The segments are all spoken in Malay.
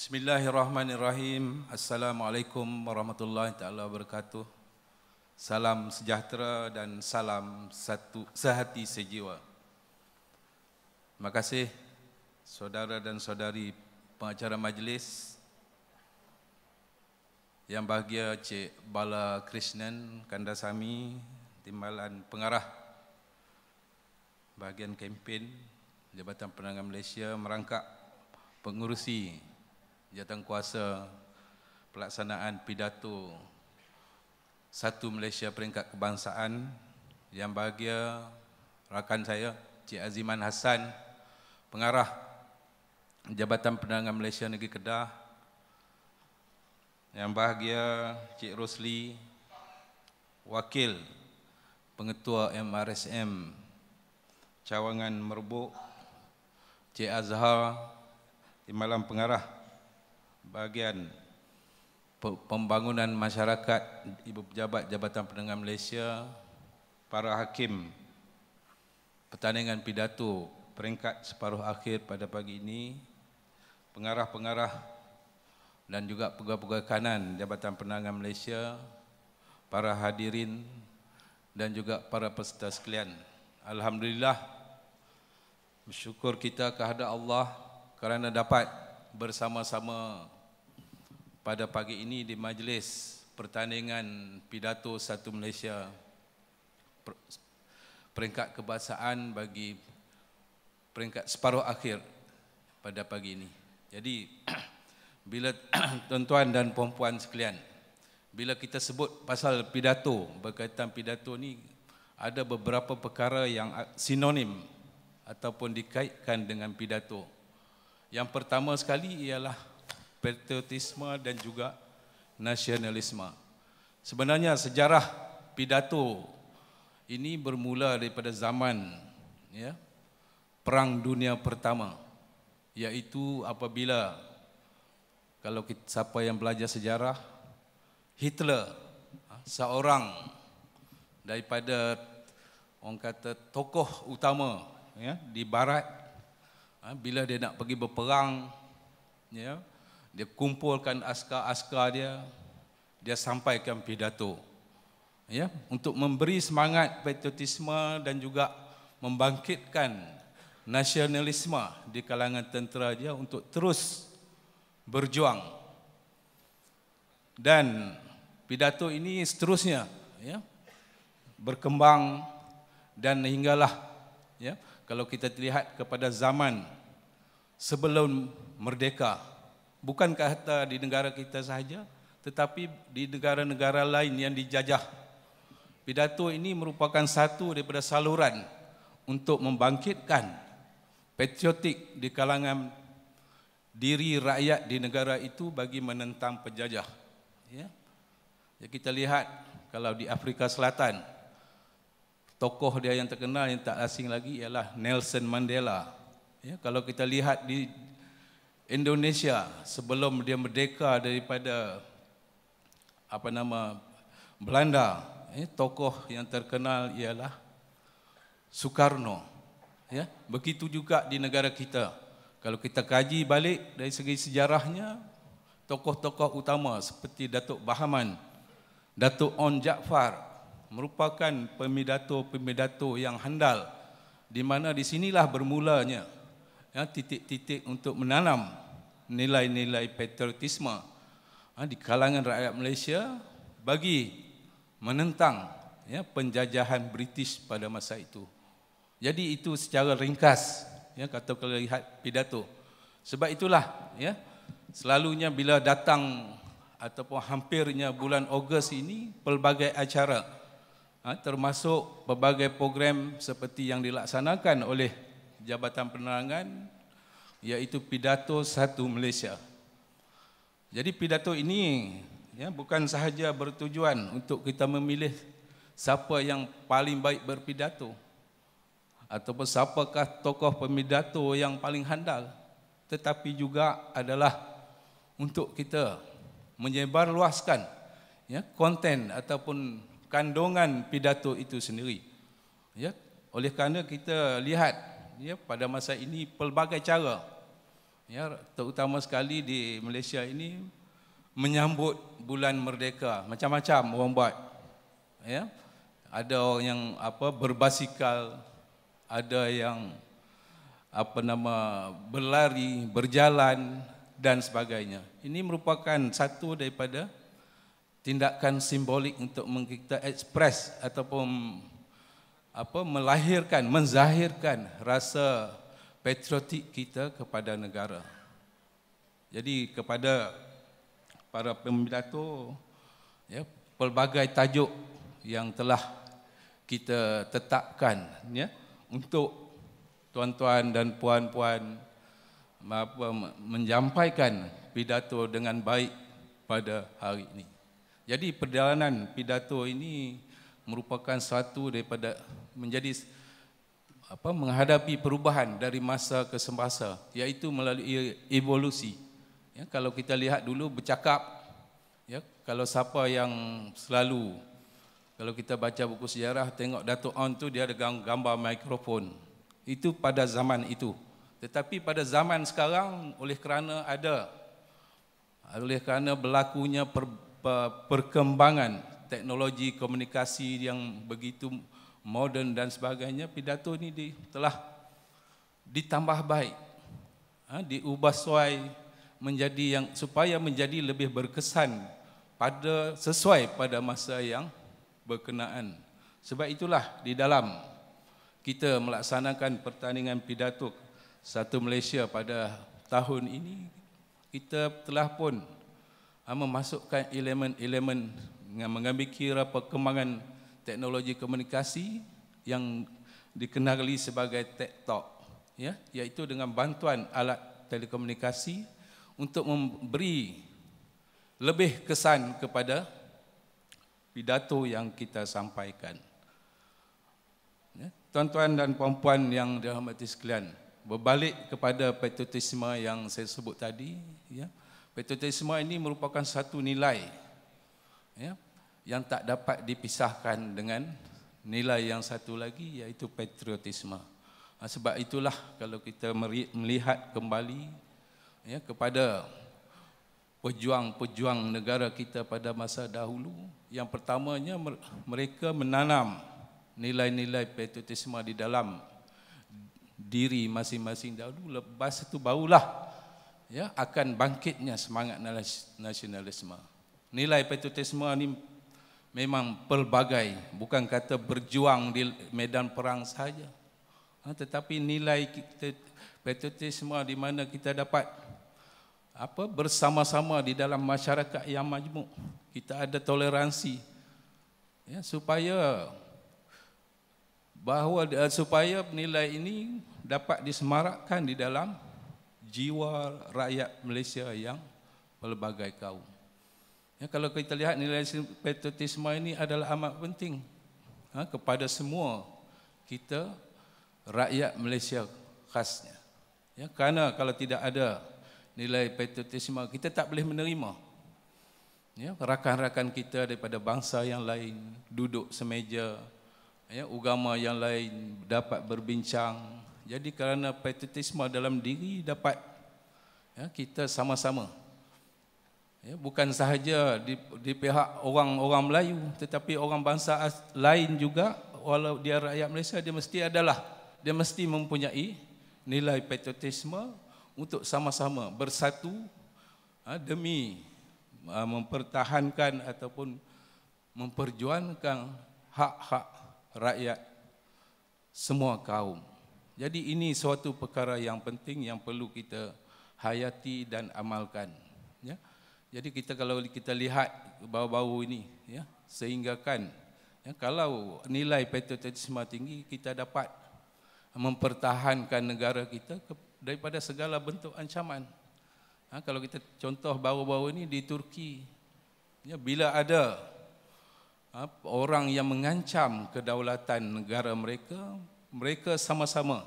Bismillahirrahmanirrahim. Assalamualaikum warahmatullahi taala wabarakatuh. Salam sejahtera dan salam satu sehati sejiwa. Terima kasih saudara dan saudari pengacara majlis yang bahagia Cik Bala Krishnan Kandasami Timbalan Pengarah bahagian kempen Jabatan Penerangan Malaysia merangkak pengurusi jawatan kuasa pelaksanaan pidato Satu Malaysia Peringkat Kebangsaan yang bahagia rakan saya Cik Aziman Hassan pengarah Jabatan Penerangan Malaysia Negeri Kedah yang bahagia Cik Rosli wakil pengetua MRSM Cawangan Merbuk Cik Azhar di pengarah bahagian pembangunan masyarakat Ibu Pejabat Jabatan Penengah Malaysia, para hakim pertandingan pidato peringkat separuh akhir pada pagi ini, pengarah-pengarah dan juga pegawai-pegawai kanan Jabatan Penengah Malaysia, para hadirin dan juga para peserta sekalian. Alhamdulillah, bersyukur kita kehadap Allah kerana dapat bersama-sama pada pagi ini di majlis pertandingan pidato Satu Malaysia peringkat kebangsaan bagi peringkat separuh akhir pada pagi ini. Jadi bila tuan-tuan dan puan-puan sekalian, bila kita sebut pasal pidato, berkaitan pidato ni ada beberapa perkara yang sinonim ataupun dikaitkan dengan pidato. Yang pertama sekali ialah patriotisme dan juga nasionalisme. Sebenarnya sejarah pidato ini bermula daripada zaman ya, Perang Dunia Pertama iaitu apabila kalau kita, siapa yang belajar sejarah Hitler ha, seorang daripada orang kata tokoh utama ya, di barat Ha, bila dia nak pergi berperang ya dia kumpulkan askar-askar dia dia sampaikan pidato ya untuk memberi semangat patriotisme dan juga membangkitkan nasionalisme di kalangan tentera dia untuk terus berjuang dan pidato ini seterusnya ya berkembang dan hinggalah ya kalau kita lihat kepada zaman sebelum merdeka bukan kata di negara kita sahaja tetapi di negara-negara lain yang dijajah pidato ini merupakan satu daripada saluran untuk membangkitkan patriotik di kalangan diri rakyat di negara itu bagi menentang penjajah ya kita lihat kalau di Afrika Selatan tokoh dia yang terkenal yang tak asing lagi ialah Nelson Mandela. Ya, kalau kita lihat di Indonesia sebelum dia merdeka daripada apa nama Belanda, ya, tokoh yang terkenal ialah Soekarno. Ya, begitu juga di negara kita. Kalau kita kaji balik dari segi sejarahnya, tokoh-tokoh utama seperti Datuk Bahaman, Datuk On Jaafar, merupakan pemidato-pemidato yang handal di mana di sinilah bermulanya ya, titik-titik untuk menanam nilai-nilai patriotisme ya, di kalangan rakyat Malaysia bagi menentang ya, penjajahan British pada masa itu. Jadi itu secara ringkas ya, kata kalau lihat pidato. Sebab itulah ya, selalunya bila datang ataupun hampirnya bulan Ogos ini pelbagai acara Ha, termasuk berbagai program seperti yang dilaksanakan oleh Jabatan Penerangan iaitu pidato satu Malaysia. Jadi pidato ini ya bukan sahaja bertujuan untuk kita memilih siapa yang paling baik berpidato ataupun siapakah tokoh pemidato yang paling handal tetapi juga adalah untuk kita menyebarluaskan ya konten ataupun kandungan pidato itu sendiri. Ya, oleh kerana kita lihat ya pada masa ini pelbagai cara ya terutama sekali di Malaysia ini menyambut bulan merdeka macam-macam orang buat ya ada orang yang apa berbasikal ada yang apa nama berlari berjalan dan sebagainya ini merupakan satu daripada tindakan simbolik untuk kita ekspres ataupun apa melahirkan menzahirkan rasa patriotik kita kepada negara. Jadi kepada para pembidato ya pelbagai tajuk yang telah kita tetapkan ya untuk tuan-tuan dan puan-puan apa menjampaikan pidato dengan baik pada hari ini. Jadi perjalanan pidato ini merupakan satu daripada menjadi apa menghadapi perubahan dari masa ke semasa iaitu melalui evolusi. Ya, kalau kita lihat dulu bercakap ya kalau siapa yang selalu kalau kita baca buku sejarah tengok Datuk On tu dia ada gambar mikrofon. Itu pada zaman itu. Tetapi pada zaman sekarang oleh kerana ada oleh kerana berlakunya per, perkembangan teknologi komunikasi yang begitu moden dan sebagainya pidato ini di, telah ditambah baik ha, diubah sesuai menjadi yang supaya menjadi lebih berkesan pada sesuai pada masa yang berkenaan sebab itulah di dalam kita melaksanakan pertandingan pidato satu Malaysia pada tahun ini kita telah pun Ah, memasukkan elemen-elemen dengan mengambil kira perkembangan teknologi komunikasi yang dikenali sebagai TikTok ya iaitu dengan bantuan alat telekomunikasi untuk memberi lebih kesan kepada pidato yang kita sampaikan. Ya, tuan-tuan dan puan-puan yang dirahmati sekalian, berbalik kepada patriotisme yang saya sebut tadi, ya. Patriotisme ini merupakan satu nilai ya, yang tak dapat dipisahkan dengan nilai yang satu lagi iaitu patriotisme. Ha, sebab itulah kalau kita melihat kembali ya, kepada pejuang-pejuang negara kita pada masa dahulu, yang pertamanya mereka menanam nilai-nilai patriotisme di dalam diri masing-masing dahulu, lepas itu barulah ya akan bangkitnya semangat nasionalisme. Nilai patriotisme ini memang pelbagai, bukan kata berjuang di medan perang saja. Ha, tetapi nilai kita, patriotisme di mana kita dapat apa bersama-sama di dalam masyarakat yang majmuk. Kita ada toleransi ya, supaya bahawa eh, supaya nilai ini dapat disemarakkan di dalam jiwa rakyat Malaysia yang pelbagai kaum. Ya, kalau kita lihat nilai patriotisme ini adalah amat penting ha, kepada semua kita rakyat Malaysia khasnya. Ya, karena kalau tidak ada nilai patriotisme kita tak boleh menerima ya, rakan-rakan kita daripada bangsa yang lain duduk semeja, ya, agama yang lain dapat berbincang, jadi kerana patriotisme dalam diri dapat ya, kita sama-sama. Ya, bukan sahaja di, di pihak orang-orang Melayu tetapi orang bangsa lain juga walau dia rakyat Malaysia dia mesti adalah dia mesti mempunyai nilai patriotisme untuk sama-sama bersatu ha, demi ha, mempertahankan ataupun memperjuangkan hak-hak rakyat semua kaum. Jadi ini suatu perkara yang penting yang perlu kita hayati dan amalkan. Ya? Jadi kita kalau kita lihat bau-bau ini, ya, sehinggakan ya, kalau nilai patriotisme tinggi kita dapat mempertahankan negara kita daripada segala bentuk ancaman. Ha, kalau kita contoh bau-bau ini di Turki, ya, bila ada ha, orang yang mengancam kedaulatan negara mereka, mereka sama-sama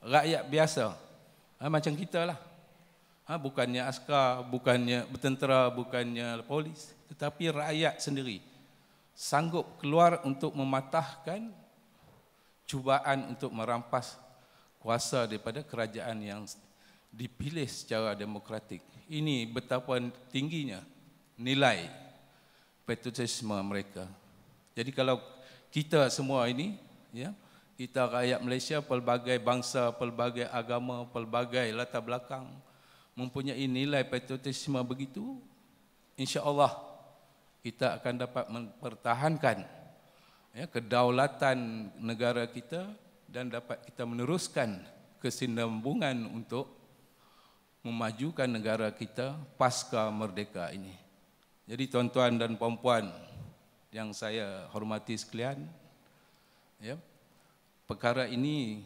rakyat biasa ha, macam kita lah ha, bukannya askar bukannya bertentera bukannya polis tetapi rakyat sendiri sanggup keluar untuk mematahkan cubaan untuk merampas kuasa daripada kerajaan yang dipilih secara demokratik. Ini betapa tingginya nilai patriotisme mereka. Jadi kalau kita semua ini ya, kita rakyat Malaysia pelbagai bangsa, pelbagai agama, pelbagai latar belakang mempunyai nilai patriotisme begitu, insya-Allah kita akan dapat mempertahankan ya kedaulatan negara kita dan dapat kita meneruskan kesinambungan untuk memajukan negara kita pasca merdeka ini. Jadi tuan-tuan dan puan-puan yang saya hormati sekalian, ya, perkara ini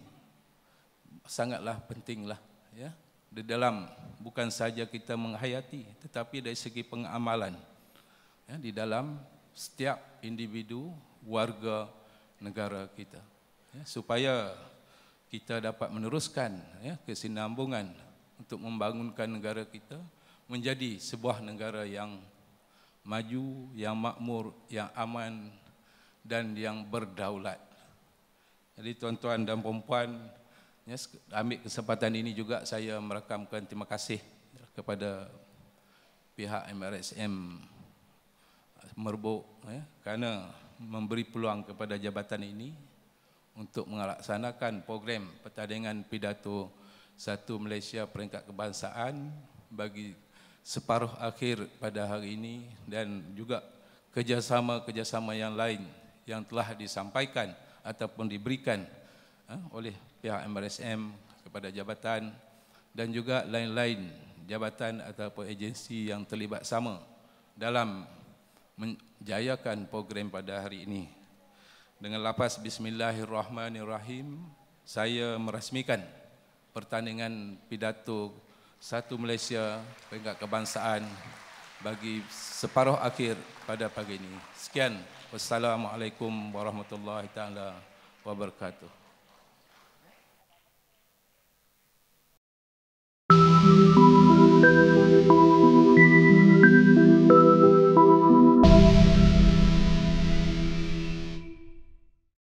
sangatlah pentinglah ya di dalam bukan saja kita menghayati tetapi dari segi pengamalan ya di dalam setiap individu warga negara kita ya supaya kita dapat meneruskan ya kesinambungan untuk membangunkan negara kita menjadi sebuah negara yang maju yang makmur yang aman dan yang berdaulat jadi tuan-tuan dan puan-puan, ya, ambil kesempatan ini juga saya merekamkan terima kasih kepada pihak MRSM eh, Merbuk ya, kerana memberi peluang kepada jabatan ini untuk melaksanakan program pertandingan pidato Satu Malaysia Peringkat Kebangsaan bagi separuh akhir pada hari ini dan juga kerjasama-kerjasama yang lain yang telah disampaikan ataupun diberikan ha, oleh pihak MRSM kepada jabatan dan juga lain-lain jabatan ataupun agensi yang terlibat sama dalam menjayakan program pada hari ini. Dengan lapas bismillahirrahmanirrahim, saya merasmikan pertandingan pidato Satu Malaysia Peringkat Kebangsaan bagi separuh akhir pada pagi ini. Sekian. Wassalamualaikum warahmatullahi taala wabarakatuh.